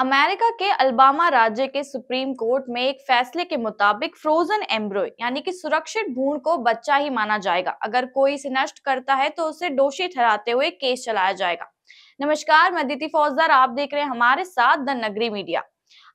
America के Alabama राज्य के सुप्रीम कोर्ट में एक फैसले के मुताबिक फ्रोजन एम्ब्रो यानी कि सुरक्षित भूण को बच्चा ही माना जाएगा अगर कोई इसे नष्ट करता है तो उसे दोषी ठहराते हुए केस चलाया जाएगा नमस्कार मैं दिति फौजदार आप देख रहे हैं हमारे साथ द नगरी मीडिया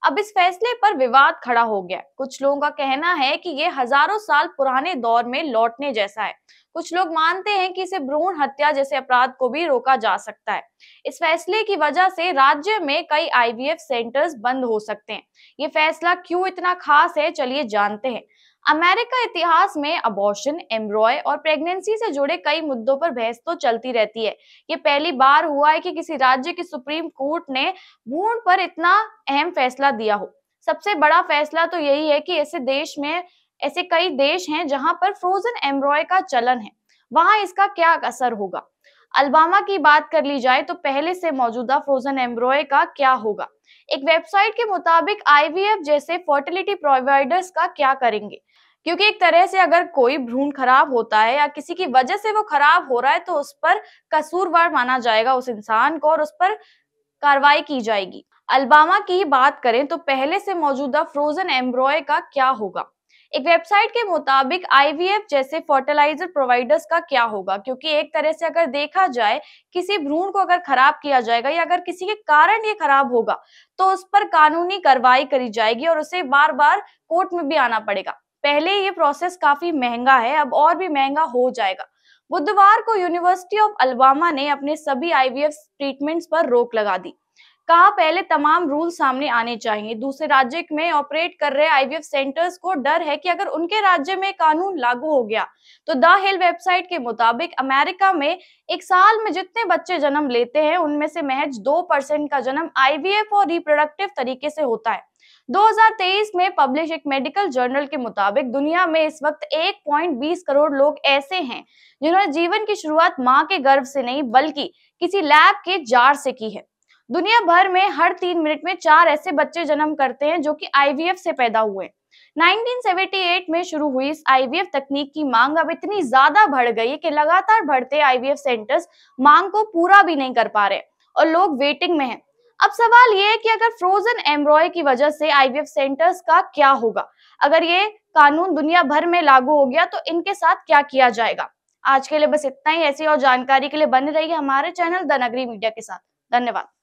अब इस फैसले पर विवाद खड़ा हो गया कुछ लोगों का कहना है कि ये हजारों साल पुराने दौर में लौटने जैसा है कुछ लोग मानते हैं कि इसे भ्रूण हत्या जैसे अपराध को भी रोका जा सकता है इस फैसले की वजह से राज्य में कई आईवीएफ सेंटर्स बंद हो सकते हैं ये फैसला क्यों इतना खास है चलिए जानते हैं अमेरिका इतिहास में अबॉर्शन एम्ब्रॉय और प्रेगनेंसी से जुड़े कई मुद्दों पर बहस तो चलती रहती है ये पहली बार हुआ है कि किसी राज्य की सुप्रीम कोर्ट ने भूण पर इतना अहम फैसला दिया हो सबसे बड़ा फैसला तो यही है कि ऐसे देश में ऐसे कई देश हैं जहां पर फ्रोजन एम्ब्रॉय का चलन है वहां इसका क्या असर होगा अल्बामा की बात कर ली जाए तो पहले से मौजूदा फ्रोजन एम्ब्रॉय का क्या होगा एक वेबसाइट के मुताबिक आईवीएफ जैसे फर्टिलिटी प्रोवाइडर्स का क्या करेंगे क्योंकि एक तरह से अगर कोई भ्रूण खराब होता है या किसी की वजह से वो खराब हो रहा है तो उस पर कसूरवार माना जाएगा उस इंसान को और उस पर कार्रवाई की जाएगी अल्बामा की बात करें तो पहले से मौजूदा फ्रोजन एम्ब्रॉय का क्या होगा एक वेबसाइट के मुताबिक आईवीएफ जैसे फर्टिलाइजर प्रोवाइडर्स का क्या होगा क्योंकि एक तरह से अगर देखा जाए किसी भ्रूण को अगर खराब किया जाएगा या अगर किसी के कारण ये खराब होगा तो उस पर कानूनी कार्रवाई करी जाएगी और उसे बार बार कोर्ट में भी आना पड़ेगा पहले ये प्रोसेस काफी महंगा है अब और भी महंगा हो जाएगा बुधवार को यूनिवर्सिटी ऑफ अलबामा ने अपने सभी आईवीएफ ट्रीटमेंट्स पर रोक लगा दी कहा पहले तमाम रूल सामने आने चाहिए दूसरे राज्य में ऑपरेट कर रहे आईवीएफ सेंटर्स को डर है कि अगर उनके राज्य में कानून लागू हो गया तो द हिल वेबसाइट के मुताबिक अमेरिका में एक साल में जितने बच्चे जन्म लेते हैं उनमें से महज दो परसेंट का जन्म आईवीएफ और रिप्रोडक्टिव तरीके से होता है 2023 में पब्लिश एक मेडिकल जर्नल के मुताबिक दुनिया में इस वक्त 1.20 करोड़ लोग ऐसे हैं जिन्होंने जीवन की शुरुआत मां के गर्भ से नहीं बल्कि किसी लैब के जार से की है दुनिया भर में हर तीन मिनट में चार ऐसे बच्चे जन्म करते हैं जो कि आईवीएफ से पैदा हुए 1978 में शुरू हुई इस आईवीएफ तकनीक की मांग अब इतनी ज्यादा बढ़ गई कि लगातार बढ़ते आईवीएफ सेंटर्स मांग को पूरा भी नहीं कर पा रहे और लोग वेटिंग में हैं अब सवाल ये है कि अगर फ्रोजन एम्ब्रॉय की वजह से आईवीएफ सेंटर्स का क्या होगा अगर ये कानून दुनिया भर में लागू हो गया तो इनके साथ क्या किया जाएगा आज के लिए बस इतना ही ऐसी और जानकारी के लिए बने रहिए हमारे चैनल द नगरी मीडिया के साथ धन्यवाद